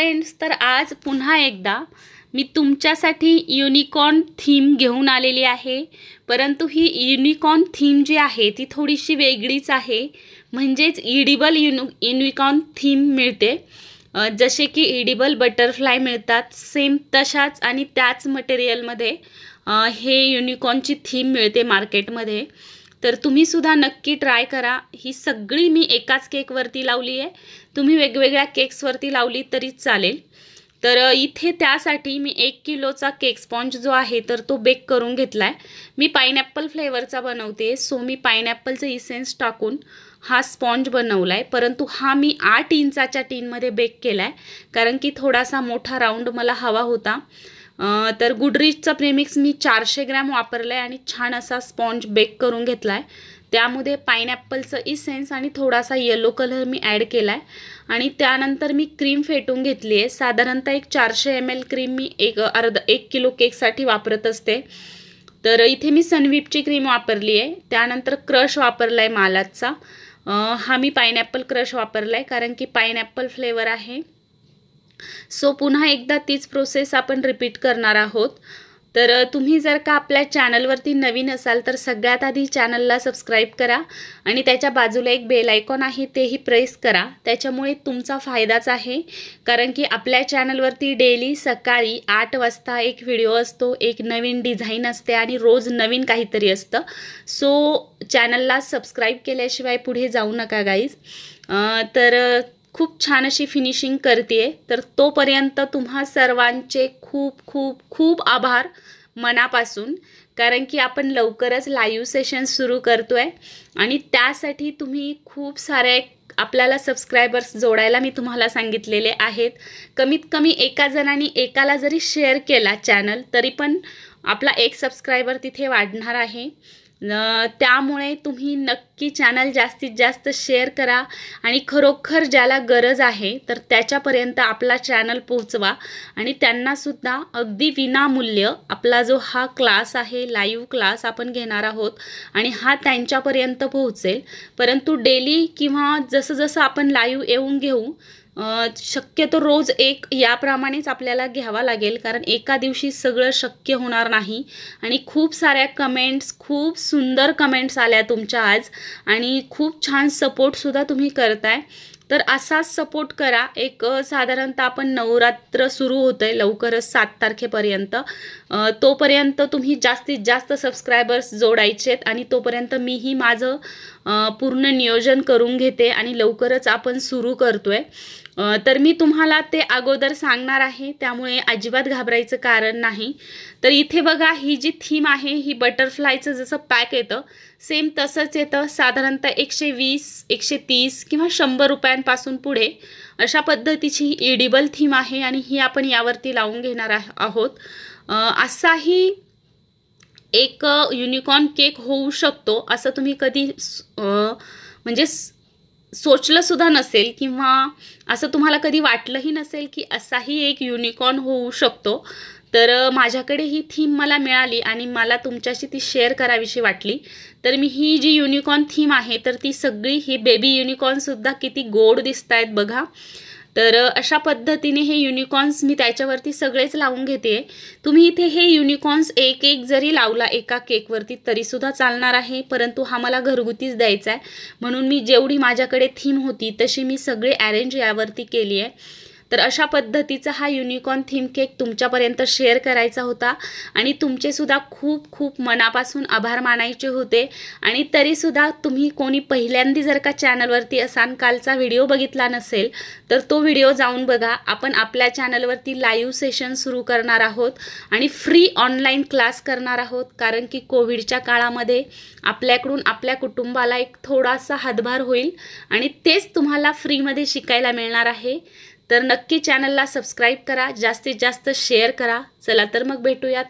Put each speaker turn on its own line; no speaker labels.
friends तर आज पुन्हा एकदा मी तुमच्यासाठी युनिकॉर्न थीम घेऊन आलेली आहे परंतु ही युनिकॉर्न थीम जी आहे ती थोडीशी वेगळीच आहे म्हणजेच इडिबल युनु युनिकॉर्न थीम मिळते जसे की इडिबल बटरफ्लाय मिळतात सेम तशाच आणि त्याच मटेरियलमध्ये हे युनिकॉर्नची थीम मिळते मार्केटमध्ये तर तुम्ही सुद्धा नक्की ट्राय करा ही सगळी मी एकाच केकवरती लावली आहे तुम्ही वेगवेगळ्या केक्सवरती लावली तरी चालेल तर इथे त्यासाठी मी एक किलोचा केक स्पॉन्ज जो आहे तर तो बेक करून घेतला आहे मी पायनॅप्पल फ्लेवरचा बनवते सो मी पायनॅप्पलचं इसेन्स टाकून हा स्पॉन्ज बनवला आहे परंतु हा मी आठ इंचाच्या टीनमध्ये बेक केला आहे कारण की थोडासा मोठा राऊंड मला हवा होता तर गुडरीचचा प्रेमिक्स मी चारशे ग्रॅम वापरला आहे आणि छान असा स्पॉन्ज बेक करून घेतला आहे त्यामध्ये पायनॅपलचं इसेन्स आणि थोडासा येलो कलर मी ॲड केला आहे आणि त्यानंतर मी क्रीम फेटून घेतली आहे साधारणतः एक चारशे एम एल क्रीम मी एक अर्ध एक किलो केकसाठी वापरत असते तर इथे मी सनविपची क्रीम वापरली आहे त्यानंतर क्रश वापरला आहे मालाचा हा मी पायनॅपल क्रश वापरला आहे कारण की पायनॅपल फ्लेवर आहे सो पुन्हा एकदा तीच प्रोसेस आपण रिपीट करणार आहोत तर तुम्ही जर का आपल्या चॅनलवरती नवीन असाल तर सगळ्यात आधी चॅनलला सबस्क्राईब करा आणि त्याच्या बाजूला एक बेल आयकॉन आहे तेही प्रेस करा त्याच्यामुळे तुमचा फायदाच आहे कारण की आपल्या चॅनलवरती डेली सकाळी आठ वाजता एक व्हिडिओ असतो एक नवीन डिझाईन असते आणि रोज नवीन काहीतरी असतं सो चॅनलला सबस्क्राईब केल्याशिवाय पुढे जाऊ नका गाईज तर खूप छान अशी फिनिशिंग करते तर तोपर्यंत तुम्हा सर्वांचे खूप खूप खूप आभार मनापासून कारण की आपण लवकरच लाईव्ह सेशन सुरू करतो आहे आणि त्यासाठी तुम्ही खूप सारे आपल्याला सबस्क्रायबर्स जोडायला मी तुम्हाला सांगितलेले आहेत कमीत कमी एका जणांनी एकाला जरी शेअर केला चॅनल तरी पण आपला एक सबस्क्रायबर तिथे वाढणार आहे त्यामुळे तुम्ही नक्की चॅनल जास्तीत जास्त शेअर करा आणि खरोखर ज्याला गरज आहे तर त्याच्यापर्यंत आपला चॅनल पोहोचवा आणि त्यांनासुद्धा अगदी विनामूल्य आपला जो हा क्लास आहे लाईव्ह क्लास आपण घेणार आहोत आणि हा त्यांच्यापर्यंत पोहोचेल परंतु डेली किंवा जसं जसं आपण लाईव्ह येऊन घेऊ शक्यतो रोज एक याप्रमाणेच आपल्याला घ्यावा लागेल कारण एका दिवशी सगळं शक्य होणार नाही आणि खूप साऱ्या कमेंट्स खूप सुंदर कमेंट्स आल्या तुमच्या आज आणि खूप छान सपोर्टसुद्धा तुम्ही करताय तर असाच सपोर्ट करा एक साधारणतः आपण नवरात्र सुरू होतं आहे लवकरच सात तारखेपर्यंत तोपर्यंत तुम्ही जास्तीत जास्त सबस्क्रायबर्स आहेत आणि तोपर्यंत मीही माझं पूर्ण नियोजन करून घेते आणि लवकरच आपण सुरू करतोय तर मी तुम्हाला ते अगोदर सांगणार आहे त्यामुळे अजिबात घाबरायचं कारण नाही तर इथे बघा ही जी थीम आहे ही बटरफ्लायचं जसं पॅक येतं सेम तसंच येतं साधारणतः एकशे वीस एकशे तीस किंवा शंभर रुपयांपासून पुढे अशा पद्धतीची ही एडिबल थीम आहे आणि ही आपण यावरती लावून घेणार आहोत असाही एक युनिकॉर्न केक होऊ शकतो असं तुम्ही कधी म्हणजे सोचलंसुद्धा नसेल किंवा असं तुम्हाला कधी वाटलंही नसेल की असाही एक युनिकॉर्न होऊ शकतो तर माझ्याकडे ही थीम मला मिळाली आणि मला तुमच्याशी ती शेअर करावीशी वाटली तर मी ही जी युनिकॉर्न थीम आहे तर ती सगळी ही बेबी युनिकॉर्नसुद्धा किती गोड दिसत आहेत बघा तर अशा पद्धतीने हे युनिकॉर्न्स मी त्याच्यावरती सगळेच लावून घेते तुम्ही इथे हे युनिकॉर्न्स एक एक जरी लावला एका केकवरती तरीसुद्धा चालणार आहे परंतु हा मला घरगुतीच द्यायचा आहे म्हणून मी जेवढी माझ्याकडे थीम होती तशी मी सगळे अरेंज यावरती केली आहे तर अशा पद्धतीचा हा युनिकॉर्न थीम केक तुमच्यापर्यंत शेअर करायचा होता आणि तुमचेसुद्धा खूप खूप मनापासून आभार मानायचे होते आणि तरीसुद्धा तुम्ही कोणी पहिल्यांदी जर का चॅनलवरती असान कालचा व्हिडिओ बघितला नसेल तर तो व्हिडिओ जाऊन बघा आपण आपल्या चॅनलवरती लाईव्ह सेशन सुरू करणार आहोत आणि फ्री ऑनलाईन क्लास करणार आहोत कारण की कोविडच्या काळामध्ये आपल्याकडून आपल्या कुटुंबाला एक थोडासा हातभार होईल आणि तेच तुम्हाला फ्रीमध्ये शिकायला मिळणार आहे तर नक्की चॅनलला सबस्क्राईब करा जास्तीत जास्त शेअर करा चला तर मग भेटूयात